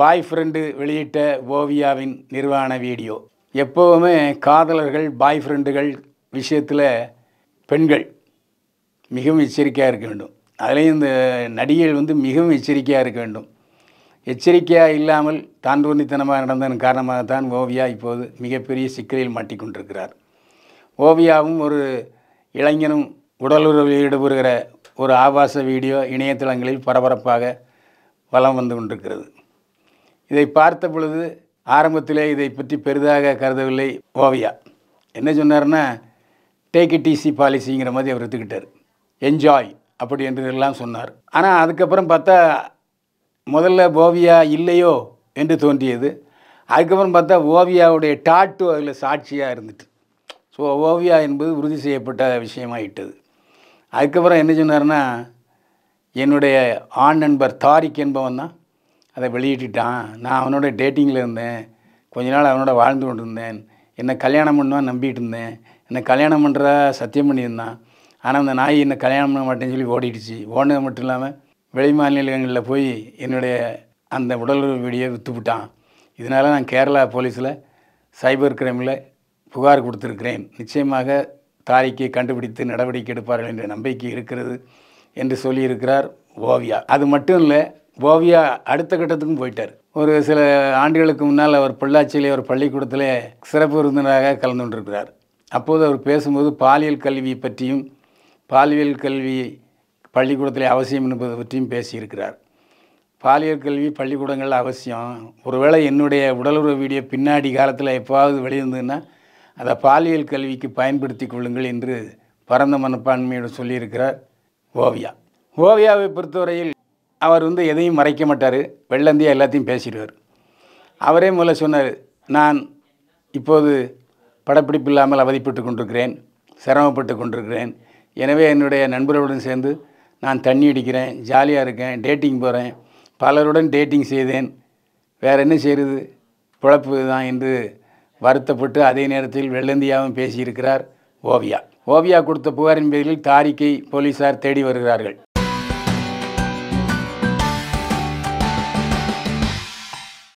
boy friend வெளியிட்ட ஓவியாவின் நிர்வாண video எப்போவுமே காதலர்கள் பாய் ஃப்ரெண்டுகள் விஷயத்தில் பெண்கள் மிகவும் எச்சரிக்கையாக இருக்க வேண்டும் அதுலேயும் இந்த நடிகைகள் வந்து மிகவும் எச்சரிக்கையாக இருக்க வேண்டும் எச்சரிக்கையாக இல்லாமல் தான் தோன்றித்தனமாக நடந்ததன் காரணமாகத்தான் ஓவியா இப்போது மிகப்பெரிய சிக்கலில் மாட்டிக்கொண்டிருக்கிறார் ஓவியாவும் ஒரு இளைஞனும் உடலுறவில் ஈடுபடுகிற ஒரு ஆபாச வீடியோ இணையதளங்களில் பரபரப்பாக வலம் வந்து கொண்டிருக்கிறது இதை பார்த்த பொழுது ஆரம்பத்திலே இதை பற்றி பெரிதாக கருதவில்லை ஓவியா என்ன சொன்னார்னா டேக் இட் ஈஸி பாலிசிங்கிற மாதிரி அவர் எடுத்துக்கிட்டார் என்ஜாய் அப்படி என்றதெல்லாம் சொன்னார் ஆனால் அதுக்கப்புறம் பார்த்தா முதல்ல ஓவியா இல்லையோ என்று தோன்றியது அதுக்கப்புறம் பார்த்தா ஓவியாவுடைய டாட்டு அதில் சாட்சியாக இருந்துட்டு ஸோ ஓவியா என்பது உறுதி செய்யப்பட்ட விஷயமாயிட்டது அதுக்கப்புறம் என்ன சொன்னார்னா என்னுடைய ஆண் நண்பர் தாரிக் என்பவன் தான் அதை வெளியிட்டுட்டான் நான் அவனோட டேட்டிங்கில் இருந்தேன் கொஞ்ச நாள் அவனோட வாழ்ந்து கொண்டு இருந்தேன் என்னை கல்யாணம் பண்ணுவான்னு நம்பிட்டு இருந்தேன் என்னை கல்யாணம் பண்ணுறா சத்தியம் பண்ணியிருந்தான் ஆனால் அந்த நாய் என்னை கல்யாணம் பண்ண மாட்டேன்னு சொல்லி ஓடிடுச்சு ஓடினது மட்டும் இல்லாமல் வெளி மாநிலங்களில் போய் என்னுடைய அந்த உடலுறவு வீடியோ விற்றுவிட்டான் இதனால் நான் கேரளா போலீஸில் சைபர் கிரைமில் புகார் கொடுத்துருக்கிறேன் நிச்சயமாக தாரிக்கை கண்டுபிடித்து நடவடிக்கை எடுப்பார்கள் என்ற நம்பிக்கை இருக்கிறது என்று சொல்லியிருக்கிறார் ஓவியா அது மட்டும் இல்லை ஓவியா அடுத்த கட்டத்துக்கும் போயிட்டார் ஒரு சில ஆண்டுகளுக்கு முன்னால் அவர் பொள்ளாச்சியிலே ஒரு பள்ளிக்கூடத்தில் சிறப்பு விருந்தினராக கலந்து கொண்டிருக்கிறார் அப்போது அவர் பேசும்போது பாலியல் கல்வி பற்றியும் பாலியல் கல்வி பள்ளிக்கூடத்திலே அவசியம் என்பது பற்றியும் பேசியிருக்கிறார் பாலியல் கல்வி பள்ளிக்கூடங்கள் அவசியம் ஒருவேளை என்னுடைய உடலுறவு வீடியோ பின்னாடி காலத்தில் எப்போவது வெளியிருந்ததுன்னா அதை பாலியல் கல்விக்கு பயன்படுத்தி கொள்ளுங்கள் என்று பரந்த மனப்பான்மையோடு சொல்லியிருக்கிறார் ஓவியா ஓவியாவை பொறுத்தவரையில் அவர் வந்து எதையும் மறைக்க மாட்டார் வெள்ளந்தியாக எல்லாத்தையும் பேசிடுவார் அவரே முதல்ல சொன்னார் நான் இப்போது படப்பிடிப்பு இல்லாமல் அவதிப்பட்டு கொண்டிருக்கிறேன் சிரமப்பட்டு கொண்டிருக்கிறேன் எனவே என்னுடைய நண்பர்களுடன் சேர்ந்து நான் தண்ணி அடிக்கிறேன் ஜாலியாக இருக்கேன் டேட்டிங் போகிறேன் பலருடன் டேட்டிங் செய்தேன் வேறு என்ன செய்கிறது பிழப்பு தான் என்று வருத்தப்பட்டு அதே நேரத்தில் வெள்ளந்தியாவும் பேசியிருக்கிறார் ஓவியா ஓவியா கொடுத்த புகாரின் பேரில் தாரிக்கை போலீஸார் தேடி வருகிறார்கள்